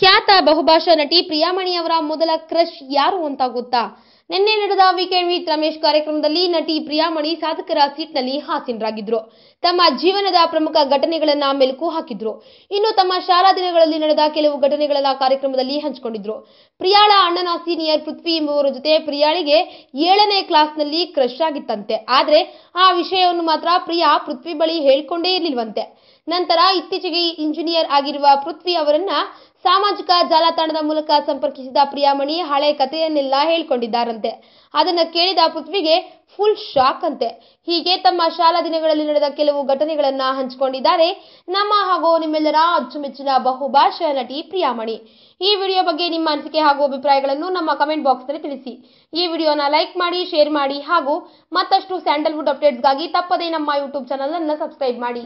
ಖ್ಯಾತ ಬಹುಭಾಷಾ ನಟಿ ಪ್ರಿಯಾಮಣಿ ಅವರ ಮೊದಲ ಕ್ರಶ್ ಯಾರು ಅಂತ ಗೊತ್ತಾ ನಿನ್ನೆ ನಡೆದ ವೀಕೆಂಡ್ ವಿತ್ ರಮೇಶ್ ಕಾರ್ಯಕ್ರಮದಲ್ಲಿ ನಟಿ ಪ್ರಿಯಾಮಣಿ ಸಾಧಕರ ಸೀಟ್ನಲ್ಲಿ ಹಾಸಿನರಾಗಿದ್ದರು ತಮ್ಮ ಜೀವನದ ಪ್ರಮುಖ ಘಟನೆಗಳನ್ನ ಮೆಲುಕು ಹಾಕಿದ್ರು ಇನ್ನು ತಮ್ಮ ಶಾಲಾ ದಿನಗಳಲ್ಲಿ ನಡೆದ ಕೆಲವು ಘಟನೆಗಳನ್ನ ಕಾರ್ಯಕ್ರಮದಲ್ಲಿ ಹಂಚಿಕೊಂಡಿದ್ರು ಪ್ರಿಯಾಳ ಅಣ್ಣನ ಸೀನಿಯರ್ ಪೃಥ್ವಿ ಎಂಬುವರ ಜೊತೆ ಪ್ರಿಯಾಳಿಗೆ ಏಳನೇ ಕ್ಲಾಸ್ನಲ್ಲಿ ಕ್ರಶ್ ಆಗಿತ್ತಂತೆ ಆದ್ರೆ ಆ ವಿಷಯವನ್ನು ಮಾತ್ರ ಪ್ರಿಯಾ ಪೃಥ್ವಿ ಬಳಿ ಹೇಳಿಕೊಂಡೇ ಇರಲಿಲ್ವಂತೆ ನಂತರ ಇತ್ತೀಚೆಗೆ ಇಂಜಿನಿಯರ್ ಆಗಿರುವ ಪೃಥ್ವಿ ಅವರನ್ನ ಸಾಮಾಜಿಕ ಜಾಲತಾಣದ ಮೂಲಕ ಸಂಪರ್ಕಿಸಿದ ಪ್ರಿಯಾಮಣಿ ಹಳೆ ಕಥೆಯನ್ನೆಲ್ಲ ಹೇಳಿಕೊಂಡಿದ್ದಾರಂತೆ ಅದನ್ನ ಕೇಳಿದ ಪೃಥ್ವಿಗೆ ಫುಲ್ ಶಾಕ್ ಅಂತೆ ಹೀಗೆ ತಮ್ಮ ಶಾಲಾ ದಿನಗಳಲ್ಲಿ ನಡೆದ ಕೆಲವು ಘಟನೆಗಳನ್ನ ಹಂಚಿಕೊಂಡಿದ್ದಾರೆ ನಮ್ಮ ಹಾಗೂ ನಿಮ್ಮೆಲ್ಲರ ಅಚ್ಚುಮೆಚ್ಚಿನ ಬಹುಭಾಷಾ ನಟಿ ಪ್ರಿಯಾಮಣಿ ಈ ವಿಡಿಯೋ ಬಗ್ಗೆ ನಿಮ್ಮ ಅನಿಸಿಕೆ ಹಾಗೂ ಅಭಿಪ್ರಾಯಗಳನ್ನು ನಮ್ಮ ಕಮೆಂಟ್ ನಲ್ಲಿ ತಿಳಿಸಿ ಈ ವಿಡಿಯೋನ ಲೈಕ್ ಮಾಡಿ ಶೇರ್ ಮಾಡಿ ಹಾಗೂ ಮತ್ತಷ್ಟು ಸ್ಯಾಂಡಲ್ವುಡ್ ಅಪ್ಡೇಟ್ಸ್ಗಾಗಿ ತಪ್ಪದೇ ನಮ್ಮ ಯೂಟ್ಯೂಬ್ ಅನ್ನು ಸಬ್ಸ್ಕ್ರೈಬ್ ಮಾಡಿ